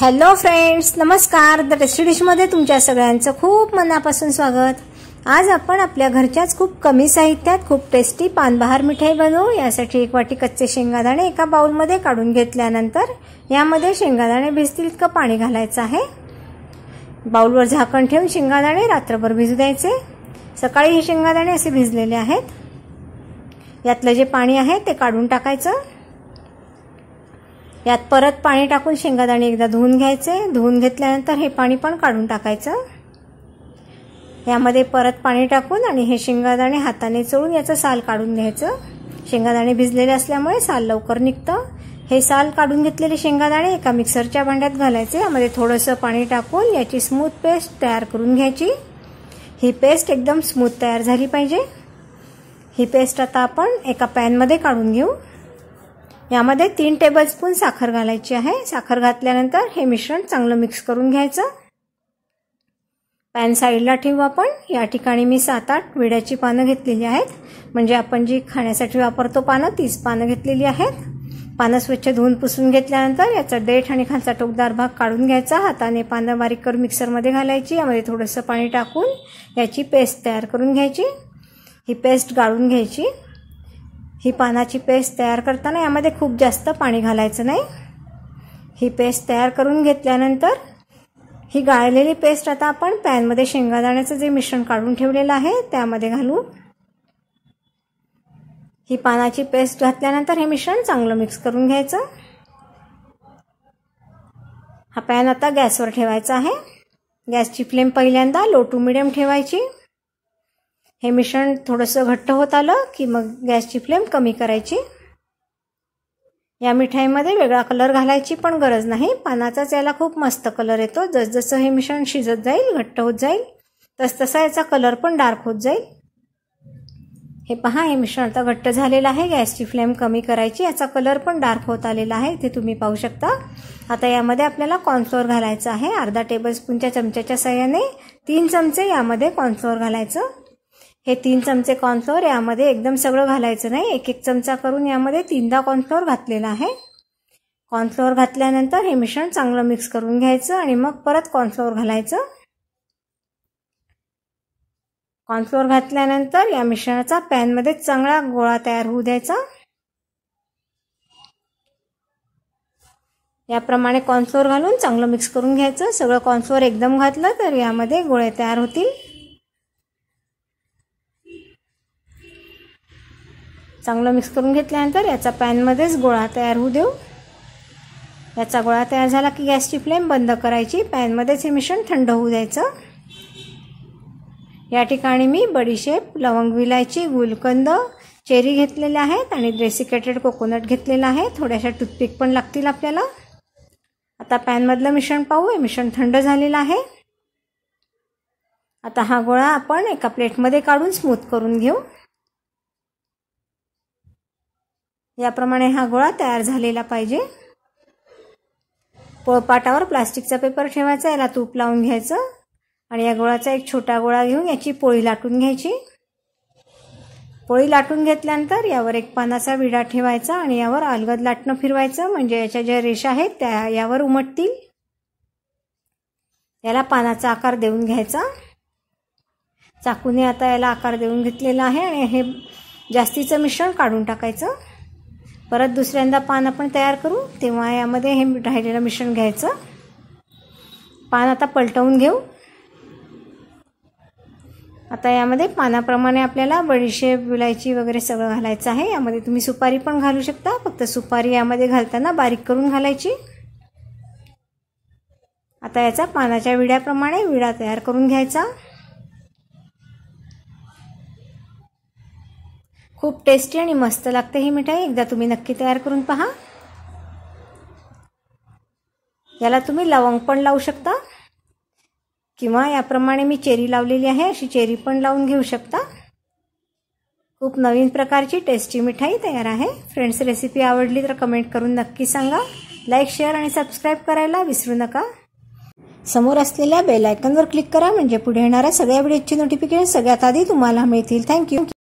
hello friends नमस्कार the tasty डिशमध्ये तुमच्या सगळ्यांचं खूप मनापासून स्वागत आज आपण आपल्या घरच्याच खूप कमी साहित्यात खूप टेस्टी पानबहार मिठाई बनवू यासाठी एक वाटी कच्चे शेंगादाणे एका बाउलमध्ये काढून घेतल्यानंतर यामध्ये शेंगादाणे भिजतील इतकं पाणी घालायचं आहे बाउलवर झाकण ठेवून शेंगादाणे रात्रभर भिजू द्यायचे सकाळी हे शेंगादाणे असे भिजलेले आहेत यातलं जे पाणी आहे ते काढून टाकायचं यात परत पाणी टाकून शेंगादाणे एकदा धुवून घ्यायचे धुवून घेतल्यानंतर हे पाणी पण काढून टाकायचं यामध्ये परत पाणी टाकून आणि हे शेंगादाणे हाताने चोळून याचं साल काढून घ्यायचं शेंगादाणे भिजलेले असल्यामुळे साल लवकर निघतं हे साल काढून घेतलेले शेंगादाणे एका मिक्सरच्या भांड्यात घालायचे यामध्ये थोडंसं पाणी टाकून याची स्मूथ पेस्ट तयार करून घ्यायची ही पेस्ट एकदम स्मूथ तयार झाली पाहिजे ही पेस्ट आता आपण एका पॅनमध्ये काढून घेऊ यामध्ये तीन टेबलस्पून साखर घालायची आहे साखर घातल्यानंतर हे मिश्रण चांगलं मिक्स करून घ्यायचं पॅन साईडला ठेवू आपण या ठिकाणी मी सात आठ विड्याची पानं घेतलेली आहेत म्हणजे आपण जी खाण्यासाठी वापरतो पानं तीच पानं घेतलेली आहेत पानं स्वच्छ धुवून पुसून घेतल्यानंतर याचा डेठ आणि खालचा टोकदार भाग काढून घ्यायचा हाताने पानं बारीक करून मिक्सरमध्ये घालायची यामध्ये थोडंसं पाणी टाकून याची पेस्ट तयार करून घ्यायची ही पेस्ट गाळून घ्यायची ही पानाची पेस्ट तयार करताना यामध्ये खूप जास्त पाणी घालायचं नाही ही पेस्ट तयार करून घेतल्यानंतर ही गाळलेली पेस्ट आता आपण पॅनमध्ये शेंगादाण्याचं जे मिश्रण काढून ठेवलेलं आहे त्यामध्ये घालू ही पानाची पेस्ट घातल्यानंतर हे मिश्रण चांगलं मिक्स करून घ्यायचं हा पॅन आता गॅसवर ठेवायचा आहे गॅसची फ्लेम पहिल्यांदा लो टू मिडियम ठेवायची हे मिश्रण थोडंसं घट्ट होत आलं की मग गॅसची फ्लेम कमी करायची या मिठाईमध्ये वेगळा कलर घालायची पण गरज नाही पानाचाच याला खूप मस्त कलर येतो जसजसं हे मिश्रण शिजत जाईल घट्ट होत जाईल तसतसा याचा कलर पण डार्क होत जाईल हे पहा हे मिश्रण आता घट्ट झालेलं आहे गॅसची फ्लेम कमी करायची याचा कलर पण डार्क होत आलेला आहे ते तुम्ही पाहू शकता आता यामध्ये आपल्याला कॉर्नफ्लोअर घालायचं आहे अर्धा टेबलस्पूनच्या चमच्याच्या सहाय्याने तीन चमचे यामध्ये कॉर्नफ्लोअर घालायचं हे तीन चमचे कॉर्नफ्लोअर यामध्ये एकदम सगळं घालायचं नाही एक एक चमचा करून यामध्ये तीनदा कॉर्नफ्लोअर घातलेला आहे कॉर्नफ्लोअर घातल्यानंतर हे मिश्रण चांगलं मिक्स करून घ्यायचं आणि मग परत कॉर्नफ्लोअर घालायचं कॉर्नफ्लोअर घातल्यानंतर या मिश्रणाचा पॅनमध्ये चांगला गोळा तयार होऊ द्यायचा याप्रमाणे कॉर्नफ्लोअर घालून चांगलं मिक्स करून घ्यायचं सगळं कॉर्नफ्लोअर एकदम घातलं तर यामध्ये गोळे तयार होतील चांगलं मिक्स करून घेतल्यानंतर याचा पॅनमध्येच गोळा तयार होऊ देऊ याचा गोळा तयार झाला की गॅसची फ्लेम बंद करायची पॅनमध्येच हे मिश्रण थंड होऊ द्यायचं या ठिकाणी मी बडीशेप लवंग विलायची गुलकंद चेरी घेतलेल्या आहेत आणि ड्रेसिकेटेड कोकोनट घेतलेला आहे थोड्याशा टूथपिक पण लागतील आपल्याला आता पॅनमधलं मिश्रण पाहू हे मिश्रण थंड झालेलं आहे आता हा गोळा आपण एका प्लेटमध्ये काढून स्मूथ करून घेऊ याप्रमाणे हा गोळा तयार झालेला पाहिजे पोळपाटावर प्लास्टिकचा पेपर ठेवायचा याला तूप लावून घ्यायचं आणि या गोळाचा एक छोटा गोळा घेऊन याची पोळी लाटून घ्यायची पोळी लाटून घेतल्यानंतर यावर एक पानाचा विडा ठेवायचा आणि यावर अलगद लाटणं फिरवायचं म्हणजे याच्या ज्या रेषा आहेत त्या यावर उमटतील याला पानाचा आकार देऊन घ्यायचा चाकूने आता याला आकार देऊन घेतलेला आहे आणि हे जास्तीचं मिश्रण काढून टाकायचं परत दुसऱ्यांदा पान आपण तयार करू तेव्हा यामध्ये हे राहिलेलं मिश्रण घ्यायचं पान आता पलटवून घेऊ आता यामध्ये पानाप्रमाणे आपल्याला बडीशेप विलायची वगैरे सगळं घालायचं आहे यामध्ये तुम्ही सुपारी पण घालू शकता फक्त सुपारी यामध्ये घालताना बारीक करून घालायची आता याचा पानाच्या विड्याप्रमाणे विडा तयार करून घ्यायचा खूप टेस्टी आणि मस्त लागते ही मिठाई एकदा तुम्ही नक्की तयार करून पहा याला तुम्ही लवंग पण लावू शकता किंवा याप्रमाणे मी चेरी लावलेली आहे अशी चेरी पण लावून घेऊ शकता खूप नवीन प्रकारची टेस्टी मिठाई तयार आहे फ्रेंड्स रेसिपी आवडली तर कमेंट करून नक्की सांगा लाईक शेअर आणि सबस्क्राईब करायला विसरू नका समोर असलेल्या बेल आयकॉनवर क्लिक करा म्हणजे पुढे येणाऱ्या सगळ्या व्हिडिओची नोटिफिकेशन सगळ्यात आधी तुम्हाला मिळतील थँक्यू